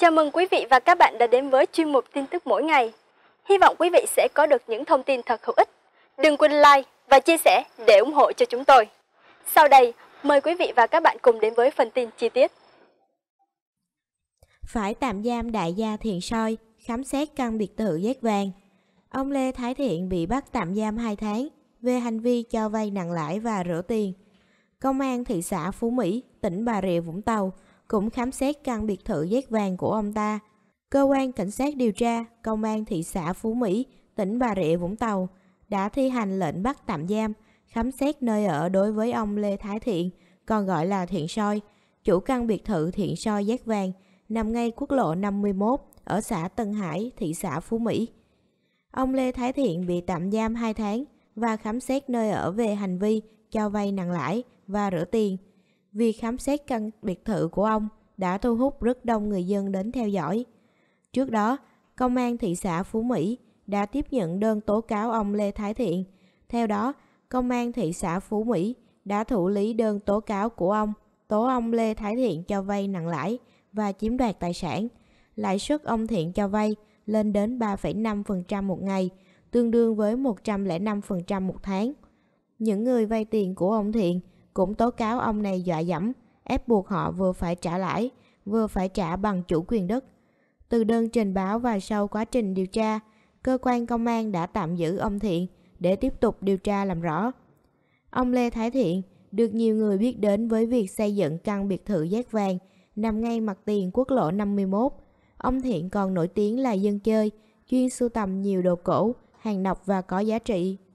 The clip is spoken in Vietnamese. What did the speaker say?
Chào mừng quý vị và các bạn đã đến với chuyên mục tin tức mỗi ngày. Hy vọng quý vị sẽ có được những thông tin thật hữu ích. Đừng quên like và chia sẻ để ủng hộ cho chúng tôi. Sau đây, mời quý vị và các bạn cùng đến với phần tin chi tiết. Phải tạm giam đại gia Thiện Soi, khám xét căn biệt thự giác vàng. Ông Lê Thái Thiện bị bắt tạm giam 2 tháng về hành vi cho vay nặng lãi và rửa tiền. Công an thị xã Phú Mỹ, tỉnh Bà Rịa Vũng Tàu – cũng khám xét căn biệt thự giác vàng của ông ta. Cơ quan Cảnh sát điều tra, Công an thị xã Phú Mỹ, tỉnh Bà Rịa Vũng Tàu đã thi hành lệnh bắt tạm giam, khám xét nơi ở đối với ông Lê Thái Thiện, còn gọi là Thiện Soi, chủ căn biệt thự Thiện Soi Giác Vàng, nằm ngay quốc lộ 51 ở xã Tân Hải, thị xã Phú Mỹ. Ông Lê Thái Thiện bị tạm giam 2 tháng và khám xét nơi ở về hành vi cho vay nặng lãi và rửa tiền – Việc khám xét căn biệt thự của ông đã thu hút rất đông người dân đến theo dõi. Trước đó, Công an thị xã Phú Mỹ đã tiếp nhận đơn tố cáo ông Lê Thái Thiện. Theo đó, Công an thị xã Phú Mỹ đã thụ lý đơn tố cáo của ông, tố ông Lê Thái Thiện cho vay nặng lãi và chiếm đoạt tài sản. Lãi suất ông Thiện cho vay lên đến 3,5% một ngày, tương đương với 105% một tháng. Những người vay tiền của ông Thiện cũng tố cáo ông này dọa dẫm, ép buộc họ vừa phải trả lãi, vừa phải trả bằng chủ quyền đất. Từ đơn trình báo và sau quá trình điều tra, cơ quan công an đã tạm giữ ông Thiện để tiếp tục điều tra làm rõ. Ông Lê Thái Thiện được nhiều người biết đến với việc xây dựng căn biệt thự giác vàng nằm ngay mặt tiền quốc lộ 51. Ông Thiện còn nổi tiếng là dân chơi, chuyên sưu tầm nhiều đồ cổ, hàng độc và có giá trị.